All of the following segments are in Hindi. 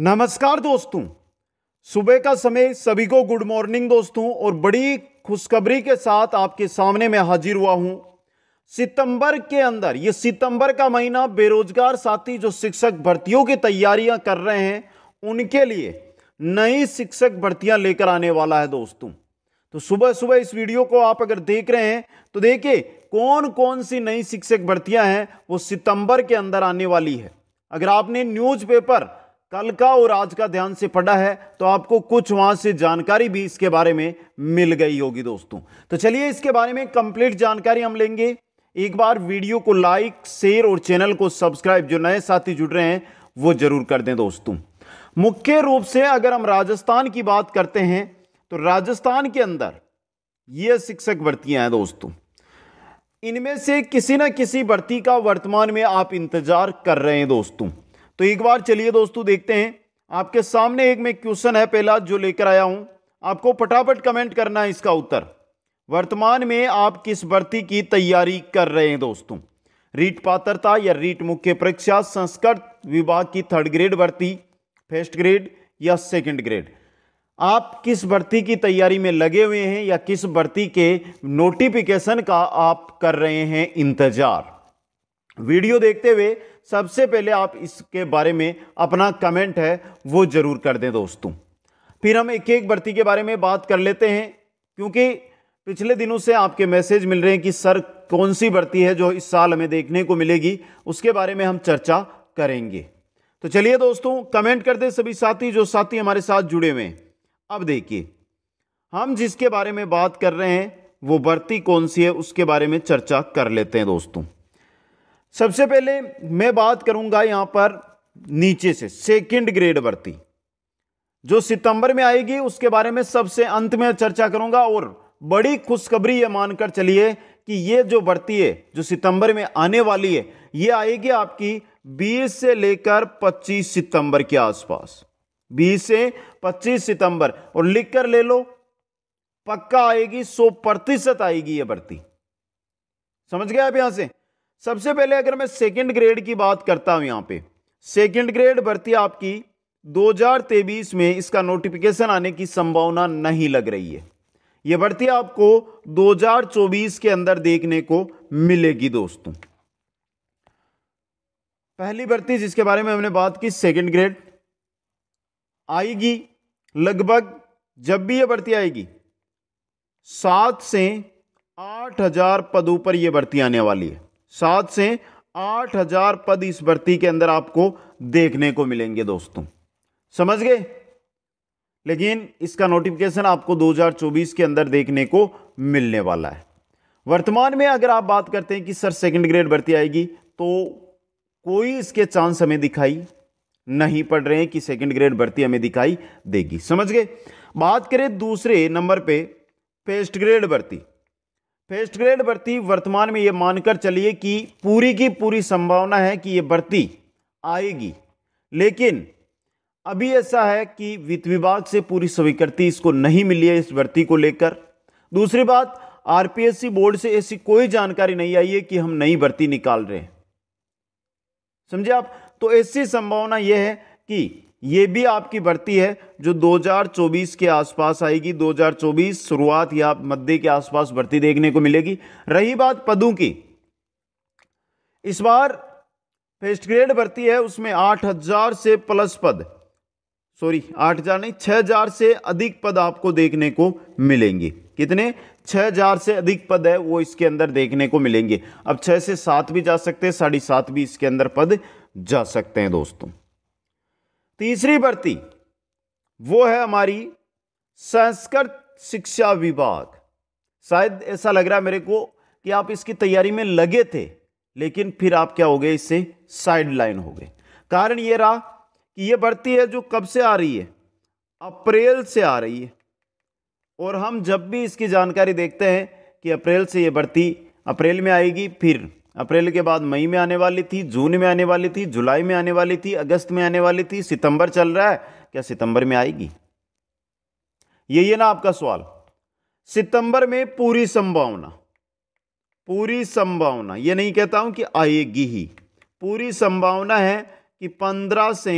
नमस्कार दोस्तों सुबह का समय सभी को गुड मॉर्निंग दोस्तों और बड़ी खुशखबरी के साथ आपके सामने मैं हाजिर हुआ हूं सितंबर के अंदर ये सितंबर का महीना बेरोजगार साथी जो शिक्षक भर्तियों की तैयारियां कर रहे हैं उनके लिए नई शिक्षक भर्तियां लेकर आने वाला है दोस्तों तो सुबह सुबह इस वीडियो को आप अगर देख रहे हैं तो देखिए कौन कौन सी नई शिक्षक भर्तियां हैं वो सितंबर के अंदर आने वाली है अगर आपने न्यूज़पेपर कल का और आज का ध्यान से पढ़ा है तो आपको कुछ वहां से जानकारी भी इसके बारे में मिल गई होगी दोस्तों तो चलिए इसके बारे में कंप्लीट जानकारी हम लेंगे एक बार वीडियो को लाइक शेयर और चैनल को सब्सक्राइब जो नए साथी जुड़ रहे हैं वो जरूर कर दें दोस्तों मुख्य रूप से अगर हम राजस्थान की बात करते हैं तो राजस्थान के अंदर ये शिक्षक भर्तियां हैं दोस्तों इनमें से किसी न किसी भर्ती का वर्तमान में आप इंतजार कर रहे हैं दोस्तों तो एक बार चलिए दोस्तों देखते हैं आपके सामने एक मैं क्वेश्चन है पहला जो लेकर आया हूं आपको फटाफट कमेंट करना है इसका उत्तर वर्तमान में आप किस भर्ती की तैयारी कर रहे हैं दोस्तों रीट पात्रता या रीट मुख्य परीक्षा संस्कृत विभाग की थर्ड ग्रेड भर्ती फर्स्ट ग्रेड या सेकंड ग्रेड आप किस भर्ती की तैयारी में लगे हुए हैं या किस भर्ती के नोटिफिकेशन का आप कर रहे हैं इंतजार वीडियो देखते हुए सबसे पहले आप इसके बारे में अपना कमेंट है वो ज़रूर कर दें दोस्तों फिर हम एक एक भर्ती के बारे में बात कर लेते हैं क्योंकि पिछले दिनों से आपके मैसेज मिल रहे हैं कि सर कौन सी भर्ती है जो इस साल हमें देखने को मिलेगी उसके बारे में हम चर्चा करेंगे तो चलिए दोस्तों कमेंट कर दें सभी साथी जो साथी हमारे साथ जुड़े हुए हैं अब देखिए हम जिसके बारे में बात कर रहे हैं वो भर्ती कौन सी है उसके बारे में चर्चा कर लेते हैं दोस्तों सबसे पहले मैं बात करूंगा यहां पर नीचे से सेकंड ग्रेड भर्ती जो सितंबर में आएगी उसके बारे में सबसे अंत में चर्चा करूंगा और बड़ी खुशखबरी यह मानकर चलिए कि यह जो भर्ती है जो सितंबर में आने वाली है यह आएगी आपकी 20 से लेकर 25 सितंबर के आसपास 20 से 25 सितंबर और लिख कर ले लो पक्का आएगी 100 प्रतिशत आएगी यह भर्ती समझ गए आप यहां से सबसे पहले अगर मैं सेकेंड ग्रेड की बात करता हूं यहां पे सेकेंड ग्रेड भर्ती आपकी 2023 में इसका नोटिफिकेशन आने की संभावना नहीं लग रही है यह भर्ती आपको 2024 के अंदर देखने को मिलेगी दोस्तों पहली भर्ती जिसके बारे में हमने बात की सेकेंड ग्रेड आएगी लगभग जब भी यह भर्ती आएगी सात से आठ हजार पदों पर यह भर्ती आने वाली है सात से आठ हजार पद इस भर्ती के अंदर आपको देखने को मिलेंगे दोस्तों समझ गए लेकिन इसका नोटिफिकेशन आपको 2024 के अंदर देखने को मिलने वाला है वर्तमान में अगर आप बात करते हैं कि सर सेकंड ग्रेड भर्ती आएगी तो कोई इसके चांस हमें दिखाई नहीं पड़ रहे हैं कि सेकंड ग्रेड भर्ती हमें दिखाई देगी समझ गए बात करें दूसरे नंबर पे फर्स्ट ग्रेड भर्ती फर्स्ट ग्रेड भर्ती वर्तमान में ये मानकर चलिए कि पूरी की पूरी संभावना है कि ये भर्ती आएगी लेकिन अभी ऐसा है कि वित्त विभाग से पूरी स्वीकृति इसको नहीं मिली है इस भर्ती को लेकर दूसरी बात आरपीएससी बोर्ड से ऐसी कोई जानकारी नहीं आई है कि हम नई भर्ती निकाल रहे हैं समझे आप तो ऐसी संभावना यह है कि ये भी आपकी भर्ती है जो 2024 के आसपास आएगी 2024 शुरुआत या मध्य के आसपास भर्ती देखने को मिलेगी रही बात पदों की इस बार फर्स्ट ग्रेड भर्ती है उसमें 8000 से प्लस पद सॉरी 8000 नहीं 6000 से अधिक पद आपको देखने को मिलेंगे कितने 6000 से अधिक पद है वो इसके अंदर देखने को मिलेंगे अब छह से सात भी जा सकते हैं साढ़े सात भी इसके अंदर पद जा सकते हैं दोस्तों तीसरी भर्ती वो है हमारी संस्कृत शिक्षा विभाग शायद ऐसा लग रहा है मेरे को कि आप इसकी तैयारी में लगे थे लेकिन फिर आप क्या हो गए इससे साइड लाइन हो गए कारण ये रहा कि ये भर्ती है जो कब से आ रही है अप्रैल से आ रही है और हम जब भी इसकी जानकारी देखते हैं कि अप्रैल से ये भर्ती अप्रैल में आएगी फिर अप्रैल के बाद मई में आने वाली थी जून में आने वाली थी जुलाई में आने वाली थी अगस्त में आने वाली थी सितंबर चल रहा है क्या सितंबर में आएगी यही है ना आपका सवाल सितंबर में पूरी संभावना पूरी संभावना ये नहीं कहता हूं कि आएगी ही पूरी संभावना है कि 15 से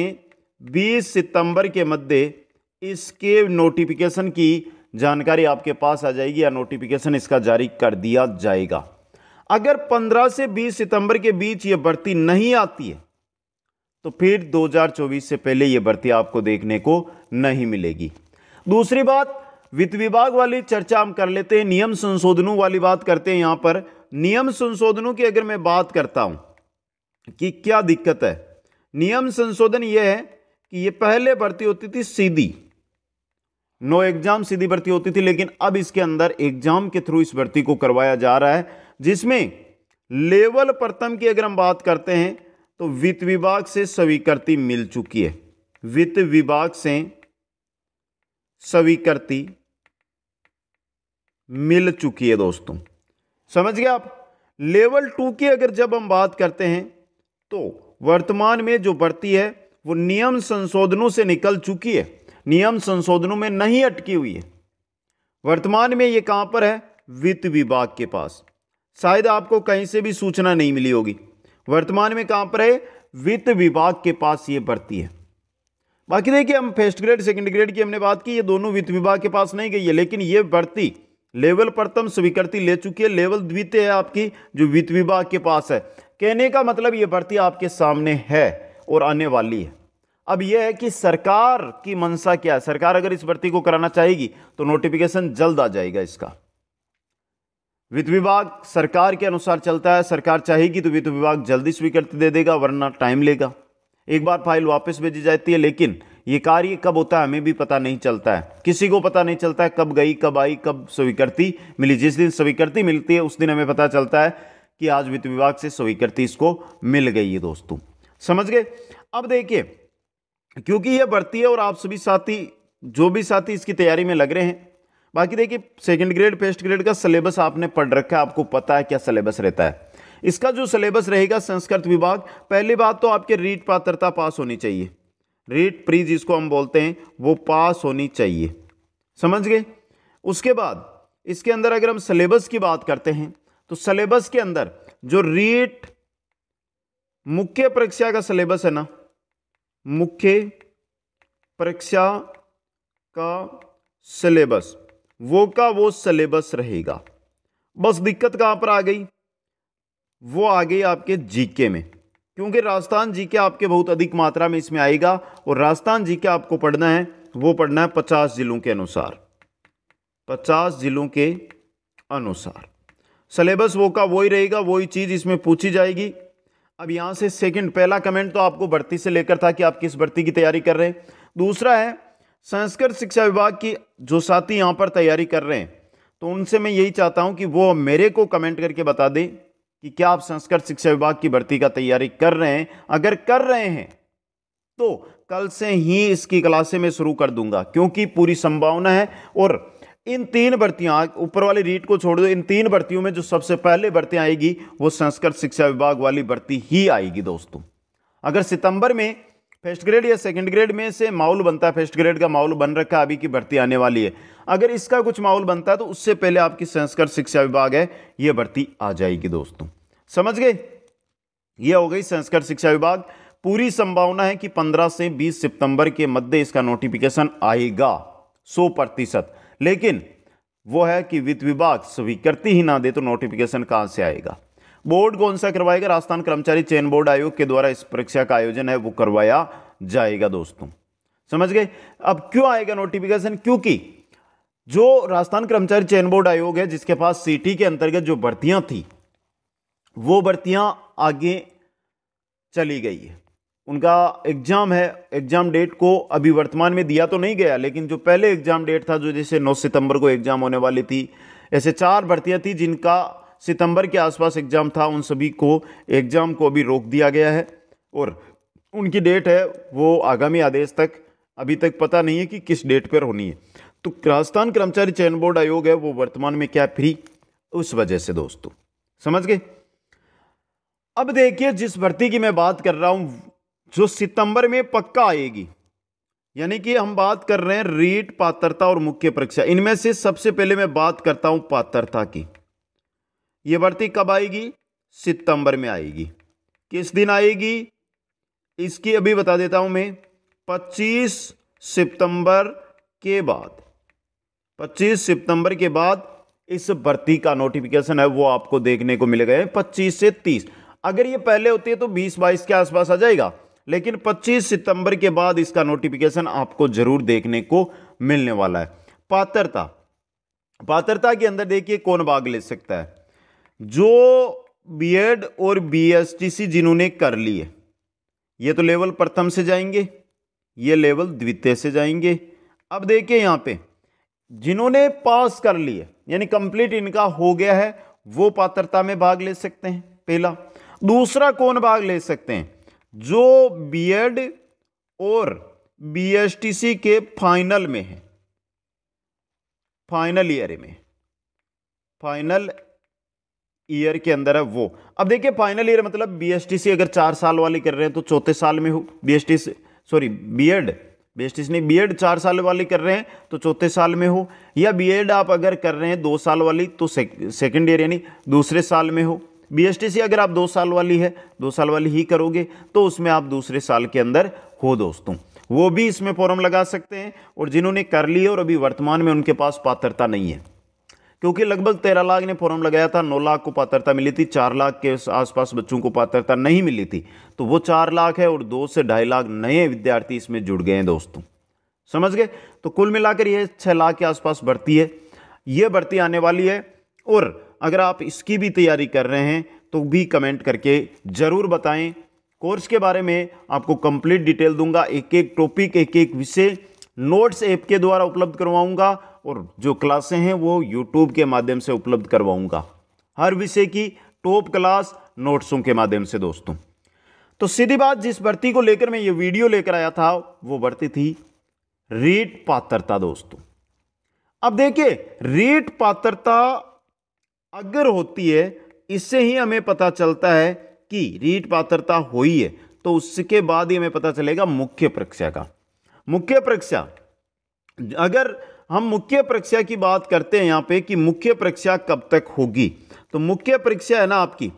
20 सितंबर के मध्य इसके नोटिफिकेशन की जानकारी आपके पास आ जाएगी या नोटिफिकेशन इसका जारी कर दिया जाएगा अगर 15 से 20 सितंबर के बीच ये बढ़ती नहीं आती है तो फिर 2024 से पहले ये बढ़ती आपको देखने को नहीं मिलेगी दूसरी बात वित्त विभाग वाली चर्चा हम कर लेते हैं नियम संशोधनों वाली बात करते हैं यहां पर नियम संशोधनों की अगर मैं बात करता हूं कि क्या दिक्कत है नियम संशोधन यह है कि यह पहले भर्ती होती थी सीधी नो एग्जाम सीधी भर्ती होती थी लेकिन अब इसके अंदर एग्जाम के थ्रू इस भर्ती को करवाया जा रहा है जिसमें लेवल प्रथम की अगर हम बात करते हैं तो वित्त विभाग से स्वीकृति मिल चुकी है वित्त विभाग से स्वीकृति मिल चुकी है दोस्तों समझ गए आप लेवल टू की अगर जब हम बात करते हैं तो वर्तमान में जो भर्ती है वो नियम संशोधनों से निकल चुकी है नियम संशोधनों में नहीं अटकी हुई है वर्तमान में ये कहां पर है वित्त विभाग के पास शायद आपको कहीं से भी सूचना नहीं मिली होगी वर्तमान में कहाँ पर है वित्त विभाग के पास ये भर्ती है बाकी देखिए हम फर्स्ट ग्रेड सेकंड ग्रेड की हमने बात की ये दोनों वित्त विभाग के पास नहीं गई है लेकिन ये भर्ती लेवल प्रथम स्वीकृति ले चुकी है लेवल द्वितीय है आपकी जो वित्त विभाग के पास है कहने का मतलब ये भर्ती आपके सामने है और आने वाली है अब यह है कि सरकार की मंशा क्या है सरकार अगर इस भर्ती को कराना चाहेगी तो नोटिफिकेशन जल्द आ जाएगा इसका वित्त विभाग सरकार के अनुसार चलता है सरकार चाहेगी तो वित्त विभाग जल्दी स्वीकृति दे देगा वरना टाइम लेगा एक बार फाइल वापस भेजी जाती है लेकिन ये कार्य कब होता है हमें भी पता नहीं चलता है किसी को पता नहीं चलता है कब गई कब आई कब स्वीकृति मिली जिस दिन स्वीकृति मिलती है उस दिन हमें पता चलता है कि आज वित्त विभाग से स्वीकृति इसको मिल गई है दोस्तों समझ गए अब देखिए क्योंकि ये बढ़ती है और आप सभी साथी जो भी साथी इसकी तैयारी में लग रहे हैं बाकी देखिए सेकेंड ग्रेड फर्स्ट ग्रेड का सिलेबस आपने पढ़ रखा है आपको पता है क्या सिलेबस रहता है इसका जो सिलेबस रहेगा संस्कृत विभाग पहली बात तो आपके रीट पात्रता पास होनी चाहिए रीट प्री जिसको हम बोलते हैं वो पास होनी चाहिए समझ गए उसके बाद इसके अंदर अगर हम सिलेबस की बात करते हैं तो सिलेबस के अंदर जो रीट मुख्य परीक्षा का सिलेबस है ना मुख्य परीक्षा का सिलेबस वो का वो सिलेबस रहेगा बस दिक्कत कहाँ पर आ गई वो आ गई आपके जीके में क्योंकि राजस्थान जीके आपके बहुत अधिक मात्रा में इसमें आएगा और राजस्थान जीके आपको पढ़ना है वो पढ़ना है पचास जिलों के अनुसार पचास जिलों के अनुसार सिलेबस वो का वही रहेगा वही चीज़ इसमें पूछी जाएगी अब यहां से सेकंड पहला कमेंट तो आपको भर्ती से लेकर था कि आप किस भर्ती की तैयारी कर रहे हैं दूसरा है संस्कृत शिक्षा विभाग की जो साथी यहाँ पर तैयारी कर रहे हैं तो उनसे मैं यही चाहता हूँ कि वो मेरे को कमेंट करके बता दें कि क्या आप संस्कृत शिक्षा विभाग की भर्ती का तैयारी कर रहे हैं अगर कर रहे हैं तो कल से ही इसकी क्लासें मैं शुरू कर दूंगा क्योंकि पूरी संभावना है और इन तीन भर्तियाँ ऊपर वाली रीट को छोड़ दो इन तीन भर्तियों में जो सबसे पहले भर्ती आएगी वो संस्कृत शिक्षा विभाग वाली भर्ती ही आएगी दोस्तों अगर सितंबर में फर्स्ट ग्रेड या सेकंड ग्रेड में से माउल बनता है फर्स्ट ग्रेड का माउल बन रखा है अभी की भर्ती आने वाली है अगर इसका कुछ माउल बनता है तो उससे पहले आपकी संस्कृत शिक्षा विभाग है ये भर्ती आ जाएगी दोस्तों समझ गए ये हो गई संस्कृत शिक्षा विभाग पूरी संभावना है कि 15 से 20 सितंबर के मध्य इसका नोटिफिकेशन आएगा 100 प्रतिशत लेकिन वो है कि वित्त विभाग स्वीकृति ही ना दे तो नोटिफिकेशन कहाँ से आएगा बोर्ड कौन सा करवाएगा राजस्थान कर्मचारी चयन बोर्ड आयोग के द्वारा इस परीक्षा का आयोजन है वो करवाया जाएगा दोस्तों समझ गए अब क्यों आएगा नोटिफिकेशन क्योंकि जो राजस्थान कर्मचारी चयन बोर्ड आयोग है जिसके पास सीटी के अंतर्गत जो भर्तियां थी वो भर्तियां आगे चली गई है उनका एग्जाम है एग्जाम डेट को अभी वर्तमान में दिया तो नहीं गया लेकिन जो पहले एग्जाम डेट था जो जैसे 9 सितंबर को एग्जाम होने वाली थी ऐसे चार भर्तियां थी जिनका सितंबर के आसपास एग्ज़ाम था उन सभी को एग्ज़ाम को अभी रोक दिया गया है और उनकी डेट है वो आगामी आदेश तक अभी तक पता नहीं है कि किस डेट पर होनी है तो राजस्थान कर्मचारी चयन बोर्ड आयोग है वो वर्तमान में क्या फ्री उस वजह से दोस्तों समझ गए अब देखिए जिस भर्ती की मैं बात कर रहा हूं जो सितंबर में पक्का आएगी यानी कि हम बात कर रहे हैं रीट पात्रता और मुख्य परीक्षा इनमें से सबसे पहले मैं बात करता हूं पात्रता की ये भर्ती कब आएगी सितंबर में आएगी किस दिन आएगी इसकी अभी बता देता हूं मैं 25 सितंबर के बाद 25 सितंबर के बाद इस भर्ती का नोटिफिकेशन है वो आपको देखने को मिल गए 25 से 30 अगर ये पहले होती है तो 20 बाईस के आसपास आ जाएगा लेकिन 25 सितंबर के बाद इसका नोटिफिकेशन आपको जरूर देखने को मिलने वाला है पात्रता पात्रता के अंदर देखिए कौन भाग ले सकता है जो बीएड और बीएसटीसी जिन्होंने कर ली है ये तो लेवल प्रथम से जाएंगे ये लेवल द्वितीय से जाएंगे अब देखिए यहाँ पे जिन्होंने पास कर लिए यानी कंप्लीट इनका हो गया है वो पात्रता में भाग ले सकते हैं पहला दूसरा कौन भाग ले सकते हैं जो बीएड और बीएसटीसी के फाइनल में है फाइनल ईयर में फाइनल ईयर के अंदर है वो अब देखिए फाइनल ईयर मतलब बीएसटीसी अगर चार साल वाली कर रहे हैं तो चौथे साल में हो सी सॉरी बीएड बीएसटीसी नहीं बीएड चार साल वाली कर रहे हैं तो चौथे साल में हो या बीएड आप अगर कर रहे हैं दो साल वाली तो सेकेंड ईयर यानी दूसरे साल में हो बीएसटीसी अगर आप दो साल वाली है दो साल वाली ही करोगे तो उसमें आप दूसरे साल के अंदर हो दोस्तों वो भी इसमें फॉर्म लगा सकते हैं और जिन्होंने कर लिया और अभी वर्तमान में उनके पास पात्रता नहीं है क्योंकि लगभग तेरह लाख ने फॉर्म लगाया था नौ लाख को पात्रता मिली थी चार लाख के आसपास बच्चों को पात्रता नहीं मिली थी तो वो चार लाख है और दो से ढाई लाख नए विद्यार्थी इसमें जुड़ गए हैं दोस्तों समझ गए तो कुल मिलाकर ये छः लाख के आसपास भर्ती है ये भर्ती आने वाली है और अगर आप इसकी भी तैयारी कर रहे हैं तो भी कमेंट करके ज़रूर बताएं कोर्स के बारे में आपको कंप्लीट डिटेल दूंगा एक एक टॉपिक एक एक विषय नोट्स ऐप के द्वारा उपलब्ध करवाऊंगा और जो क्लासें हैं वो यूट्यूब के माध्यम से उपलब्ध करवाऊँगा हर विषय की टॉप क्लास नोट्सों के माध्यम से दोस्तों तो सीधी बात जिस भर्ती को लेकर मैं ये वीडियो लेकर आया था वो भर्ती थी रीट पात्रता दोस्तों अब देखिए रीट पात्रता अगर होती है इससे ही हमें पता चलता है कि रीट पात्रता हुई है तो उसके बाद ही हमें पता चलेगा मुख्य परीक्षा का मुख्य परीक्षा अगर हम मुख्य परीक्षा की बात करते हैं यहाँ पे कि मुख्य परीक्षा कब तक होगी तो मुख्य परीक्षा है ना आपकी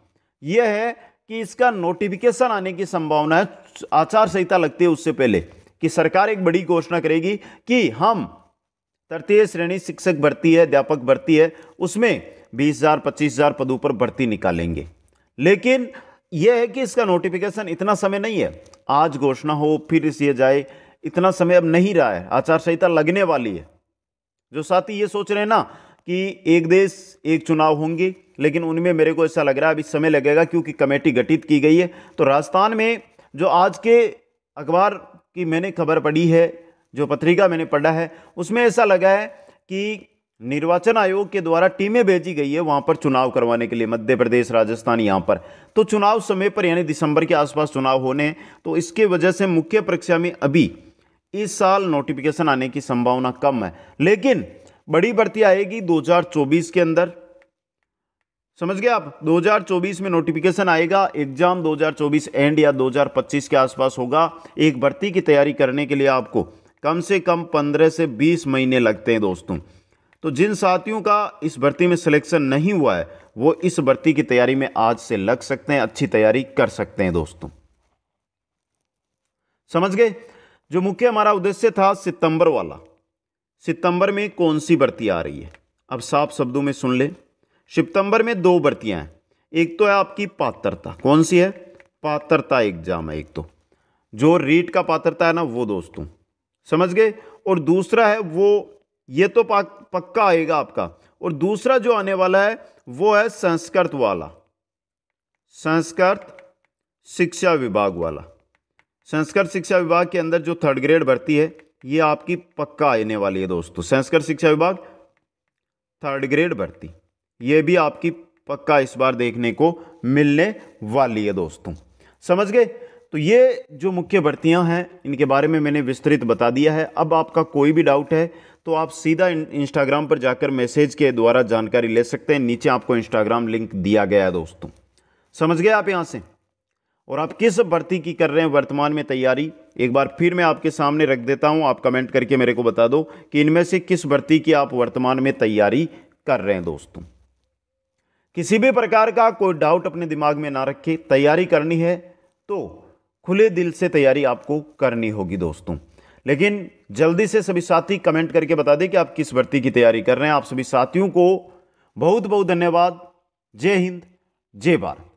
यह है कि इसका नोटिफिकेशन आने की संभावना है आचार संहिता लगती है उससे पहले कि सरकार एक बड़ी घोषणा करेगी कि हम तृतीय श्रेणी शिक्षक भर्ती है अध्यापक भर्ती है उसमें बीस हज़ार पच्चीस हज़ार पदों पर भर्ती निकालेंगे लेकिन यह है कि इसका नोटिफिकेशन इतना समय नहीं है आज घोषणा हो फिर इसे जाए इतना समय अब नहीं रहा है आचार संहिता लगने वाली है जो साथी ये सोच रहे हैं ना कि एक देश एक चुनाव होंगे लेकिन उनमें मेरे को ऐसा लग रहा है अभी समय लगेगा क्योंकि कमेटी गठित की गई है तो राजस्थान में जो आज के अखबार की मैंने खबर पढ़ी है जो पत्रिका मैंने पढ़ा है उसमें ऐसा लगा है कि निर्वाचन आयोग के द्वारा टीमें भेजी गई है वहाँ पर चुनाव करवाने के लिए मध्य प्रदेश राजस्थान यहाँ पर तो चुनाव समय पर यानी दिसंबर के आसपास चुनाव होने तो इसके वजह से मुख्य परीक्षा में अभी इस साल नोटिफिकेशन आने की संभावना कम है लेकिन बड़ी भर्ती आएगी 2024 के अंदर समझ गए आप 2024 में नोटिफिकेशन आएगा एग्जाम 2024 एंड या 2025 के आसपास होगा एक भर्ती की तैयारी करने के लिए आपको कम से कम 15 से 20 महीने लगते हैं दोस्तों तो जिन साथियों का इस भर्ती में सिलेक्शन नहीं हुआ है वो इस भर्ती की तैयारी में आज से लग सकते हैं अच्छी तैयारी कर सकते हैं दोस्तों समझ गए जो मुख्य हमारा उद्देश्य था सितंबर वाला सितंबर में कौन सी बर्ती आ रही है अब साफ शब्दों में सुन लें सितंबर में दो बर्तियां हैं एक तो है आपकी पात्रता कौन सी है पात्रता एग्जाम है एक तो जो रीट का पात्रता है ना वो दोस्तों समझ गए और दूसरा है वो ये तो पक्का आएगा आपका और दूसरा जो आने वाला है वो है संस्कृत वाला संस्कृत शिक्षा विभाग वाला संस्कृत शिक्षा विभाग के अंदर जो थर्ड ग्रेड भर्ती है ये आपकी पक्का आने वाली है दोस्तों संस्कृत शिक्षा विभाग थर्ड ग्रेड भर्ती ये भी आपकी पक्का इस बार देखने को मिलने वाली है दोस्तों समझ गए तो ये जो मुख्य भर्तियां हैं इनके बारे में मैंने विस्तृत बता दिया है अब आपका कोई भी डाउट है तो आप सीधा इंस्टाग्राम पर जाकर मैसेज के द्वारा जानकारी ले सकते हैं नीचे आपको इंस्टाग्राम लिंक दिया गया है दोस्तों समझ गए आप यहाँ से और आप किस भर्ती की कर रहे हैं वर्तमान में तैयारी एक बार फिर मैं आपके सामने रख देता हूं आप कमेंट करके मेरे को बता दो कि इनमें से किस भर्ती की आप वर्तमान में तैयारी कर रहे हैं दोस्तों किसी भी प्रकार का कोई डाउट अपने दिमाग में ना रखें तैयारी करनी है तो खुले दिल से तैयारी आपको करनी होगी दोस्तों लेकिन जल्दी से सभी साथी कमेंट करके बता दें कि आप किस भर्ती की तैयारी कर रहे हैं आप सभी साथियों को बहुत बहुत धन्यवाद जय हिंद जय भारत